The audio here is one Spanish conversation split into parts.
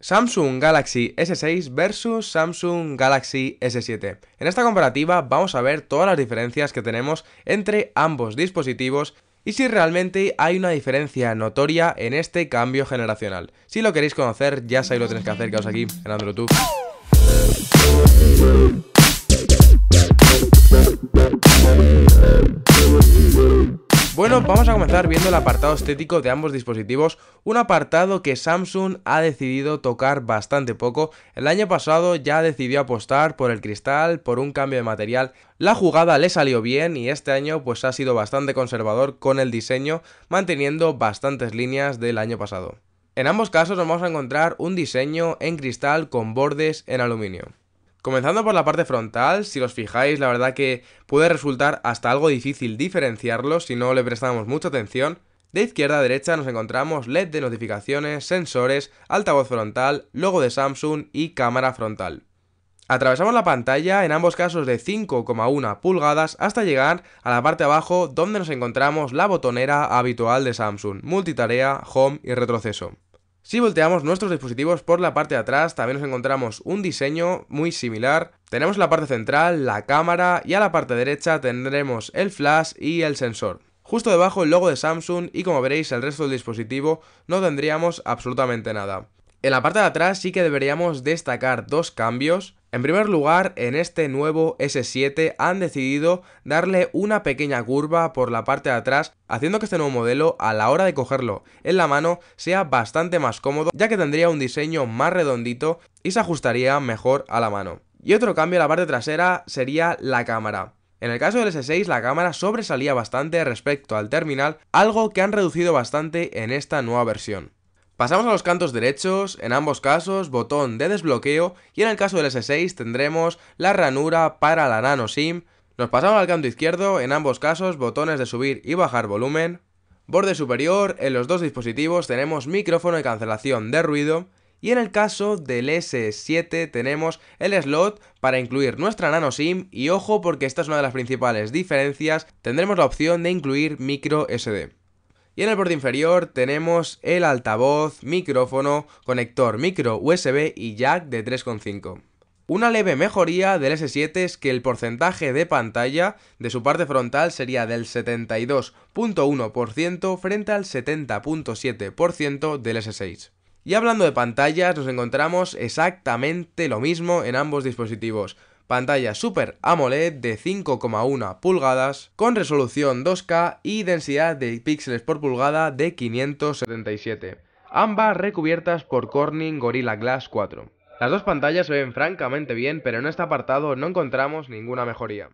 Samsung Galaxy S6 versus Samsung Galaxy S7. En esta comparativa vamos a ver todas las diferencias que tenemos entre ambos dispositivos y si realmente hay una diferencia notoria en este cambio generacional. Si lo queréis conocer, ya sabéis lo tenéis que hacer, os aquí en AndroTube. Bueno, vamos a comenzar viendo el apartado estético de ambos dispositivos, un apartado que Samsung ha decidido tocar bastante poco. El año pasado ya decidió apostar por el cristal, por un cambio de material. La jugada le salió bien y este año pues ha sido bastante conservador con el diseño, manteniendo bastantes líneas del año pasado. En ambos casos nos vamos a encontrar un diseño en cristal con bordes en aluminio. Comenzando por la parte frontal, si os fijáis, la verdad que puede resultar hasta algo difícil diferenciarlo si no le prestamos mucha atención. De izquierda a derecha nos encontramos LED de notificaciones, sensores, altavoz frontal, logo de Samsung y cámara frontal. Atravesamos la pantalla en ambos casos de 5,1 pulgadas hasta llegar a la parte de abajo donde nos encontramos la botonera habitual de Samsung, multitarea, home y retroceso. Si volteamos nuestros dispositivos por la parte de atrás, también nos encontramos un diseño muy similar. Tenemos la parte central, la cámara y a la parte derecha tendremos el flash y el sensor. Justo debajo el logo de Samsung y como veréis el resto del dispositivo no tendríamos absolutamente nada. En la parte de atrás sí que deberíamos destacar dos cambios. En primer lugar, en este nuevo S7 han decidido darle una pequeña curva por la parte de atrás, haciendo que este nuevo modelo, a la hora de cogerlo en la mano, sea bastante más cómodo, ya que tendría un diseño más redondito y se ajustaría mejor a la mano. Y otro cambio en la parte trasera sería la cámara. En el caso del S6 la cámara sobresalía bastante respecto al terminal, algo que han reducido bastante en esta nueva versión. Pasamos a los cantos derechos, en ambos casos botón de desbloqueo y en el caso del S6 tendremos la ranura para la nano SIM. Nos pasamos al canto izquierdo, en ambos casos botones de subir y bajar volumen. Borde superior, en los dos dispositivos tenemos micrófono y cancelación de ruido. Y en el caso del S7 tenemos el slot para incluir nuestra nano SIM y ojo porque esta es una de las principales diferencias, tendremos la opción de incluir micro SD. Y en el borde inferior tenemos el altavoz, micrófono, conector micro USB y jack de 3.5. Una leve mejoría del S7 es que el porcentaje de pantalla de su parte frontal sería del 72.1% frente al 70.7% del S6. Y hablando de pantallas, nos encontramos exactamente lo mismo en ambos dispositivos pantalla Super AMOLED de 5,1 pulgadas con resolución 2K y densidad de píxeles por pulgada de 577, ambas recubiertas por Corning Gorilla Glass 4. Las dos pantallas se ven francamente bien, pero en este apartado no encontramos ninguna mejoría.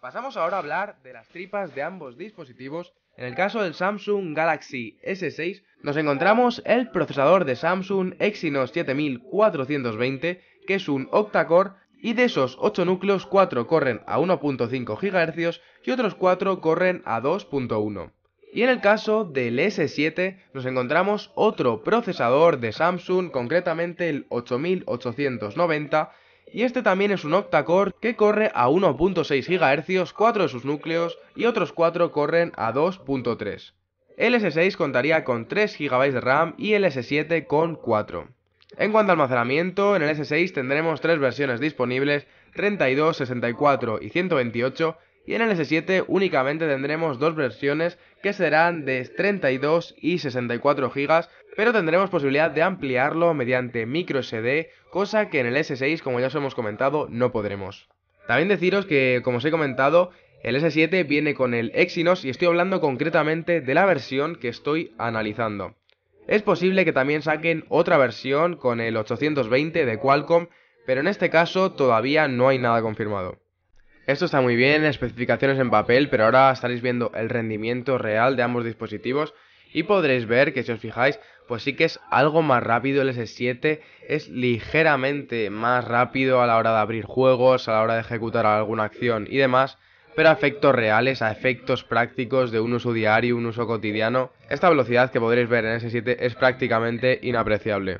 Pasamos ahora a hablar de las tripas de ambos dispositivos. En el caso del Samsung Galaxy S6 nos encontramos el procesador de Samsung Exynos 7420 que es un octa-core y de esos 8 núcleos 4 corren a 1.5 GHz y otros 4 corren a 2.1. Y en el caso del S7 nos encontramos otro procesador de Samsung, concretamente el 8890 y este también es un octa-core que corre a 1.6 GHz, 4 de sus núcleos y otros 4 corren a 2.3. El S6 contaría con 3 GB de RAM y el S7 con 4. En cuanto a almacenamiento, en el S6 tendremos 3 versiones disponibles, 32, 64 y 128, y en el S7 únicamente tendremos dos versiones que serán de 32 y 64 GB, pero tendremos posibilidad de ampliarlo mediante micro SD, cosa que en el S6, como ya os hemos comentado, no podremos. También deciros que, como os he comentado, el S7 viene con el Exynos y estoy hablando concretamente de la versión que estoy analizando. Es posible que también saquen otra versión con el 820 de Qualcomm, pero en este caso todavía no hay nada confirmado. Esto está muy bien, especificaciones en papel, pero ahora estaréis viendo el rendimiento real de ambos dispositivos y podréis ver que si os fijáis, pues sí que es algo más rápido el S7, es ligeramente más rápido a la hora de abrir juegos, a la hora de ejecutar alguna acción y demás, pero a efectos reales, a efectos prácticos de un uso diario, un uso cotidiano, esta velocidad que podréis ver en S7 es prácticamente inapreciable.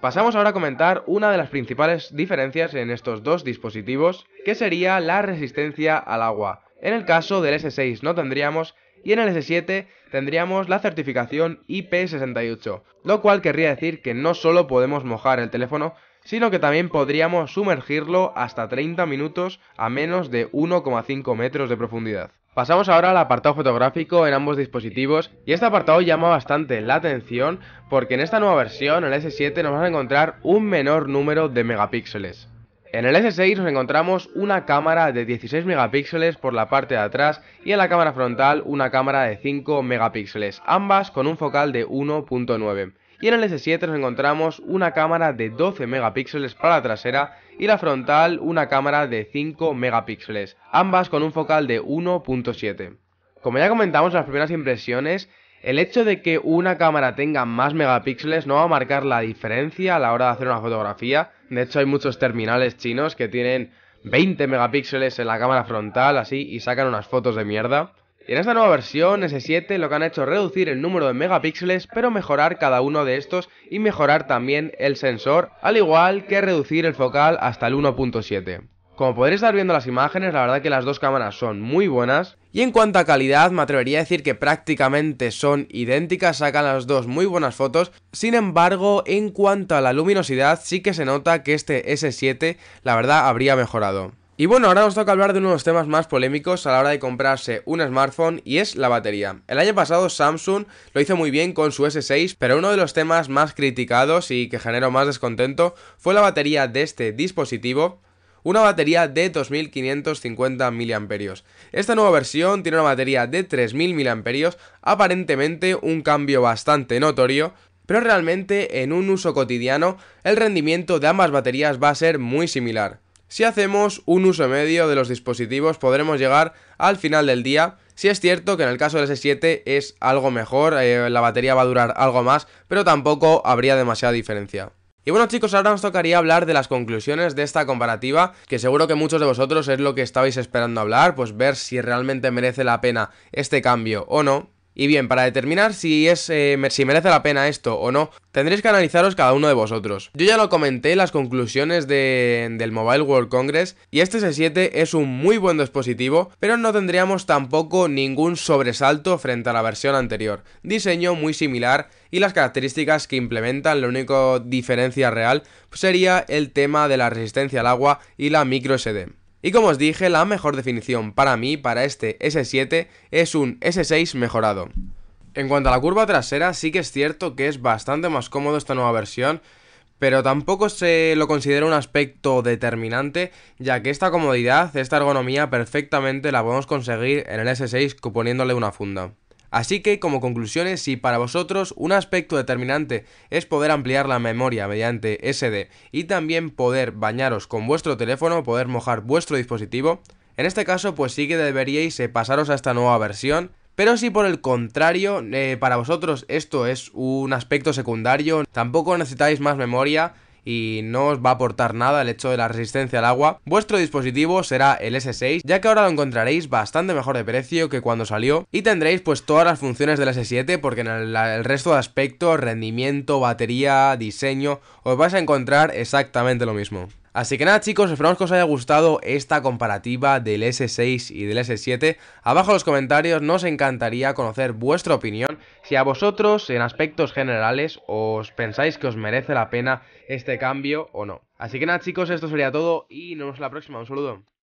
Pasamos ahora a comentar una de las principales diferencias en estos dos dispositivos, que sería la resistencia al agua. En el caso del S6 no tendríamos y en el S7 tendríamos la certificación IP68, lo cual querría decir que no solo podemos mojar el teléfono, sino que también podríamos sumergirlo hasta 30 minutos a menos de 1,5 metros de profundidad. Pasamos ahora al apartado fotográfico en ambos dispositivos y este apartado llama bastante la atención porque en esta nueva versión, el S7, nos vamos a encontrar un menor número de megapíxeles. En el S6 nos encontramos una cámara de 16 megapíxeles por la parte de atrás y en la cámara frontal una cámara de 5 megapíxeles, ambas con un focal de 1.9 y en el S7 nos encontramos una cámara de 12 megapíxeles para la trasera y la frontal una cámara de 5 megapíxeles, ambas con un focal de 1.7. Como ya comentamos en las primeras impresiones, el hecho de que una cámara tenga más megapíxeles no va a marcar la diferencia a la hora de hacer una fotografía. De hecho, hay muchos terminales chinos que tienen 20 megapíxeles en la cámara frontal, así, y sacan unas fotos de mierda. Y en esta nueva versión, S7, lo que han hecho es reducir el número de megapíxeles, pero mejorar cada uno de estos y mejorar también el sensor, al igual que reducir el focal hasta el 1.7. Como podréis estar viendo las imágenes, la verdad que las dos cámaras son muy buenas. Y en cuanto a calidad, me atrevería a decir que prácticamente son idénticas, sacan las dos muy buenas fotos. Sin embargo, en cuanto a la luminosidad, sí que se nota que este S7, la verdad, habría mejorado. Y bueno, ahora nos toca hablar de uno de los temas más polémicos a la hora de comprarse un smartphone y es la batería. El año pasado Samsung lo hizo muy bien con su S6, pero uno de los temas más criticados y que generó más descontento fue la batería de este dispositivo, una batería de 2550 mAh. Esta nueva versión tiene una batería de 3000 mAh, aparentemente un cambio bastante notorio, pero realmente en un uso cotidiano el rendimiento de ambas baterías va a ser muy similar. Si hacemos un uso medio de los dispositivos podremos llegar al final del día. Si es cierto que en el caso del S7 es algo mejor, eh, la batería va a durar algo más, pero tampoco habría demasiada diferencia. Y bueno chicos, ahora nos tocaría hablar de las conclusiones de esta comparativa, que seguro que muchos de vosotros es lo que estabais esperando hablar, pues ver si realmente merece la pena este cambio o no. Y bien, para determinar si, es, eh, si merece la pena esto o no, tendréis que analizaros cada uno de vosotros. Yo ya lo comenté en las conclusiones del Mobile World Congress y este S7 es un muy buen dispositivo, pero no tendríamos tampoco ningún sobresalto frente a la versión anterior. Diseño muy similar y las características que implementan, la única diferencia real pues, sería el tema de la resistencia al agua y la microSD. Y como os dije, la mejor definición para mí, para este S7, es un S6 mejorado. En cuanto a la curva trasera, sí que es cierto que es bastante más cómodo esta nueva versión, pero tampoco se lo considera un aspecto determinante, ya que esta comodidad, esta ergonomía perfectamente la podemos conseguir en el S6 poniéndole una funda. Así que, como conclusiones, si para vosotros un aspecto determinante es poder ampliar la memoria mediante SD y también poder bañaros con vuestro teléfono, poder mojar vuestro dispositivo, en este caso pues sí que deberíais eh, pasaros a esta nueva versión. Pero si por el contrario, eh, para vosotros esto es un aspecto secundario, tampoco necesitáis más memoria, y no os va a aportar nada el hecho de la resistencia al agua, vuestro dispositivo será el S6, ya que ahora lo encontraréis bastante mejor de precio que cuando salió y tendréis pues todas las funciones del S7 porque en el, resto de aspectos, rendimiento, batería, diseño, os vais a encontrar exactamente lo mismo. Así que nada chicos, esperamos que os haya gustado esta comparativa del S6 y del S7. Abajo en los comentarios nos encantaría conocer vuestra opinión, si a vosotros en aspectos generales os pensáis que os merece la pena este cambio o no. Así que nada chicos, esto sería todo y nos vemos la próxima, un saludo.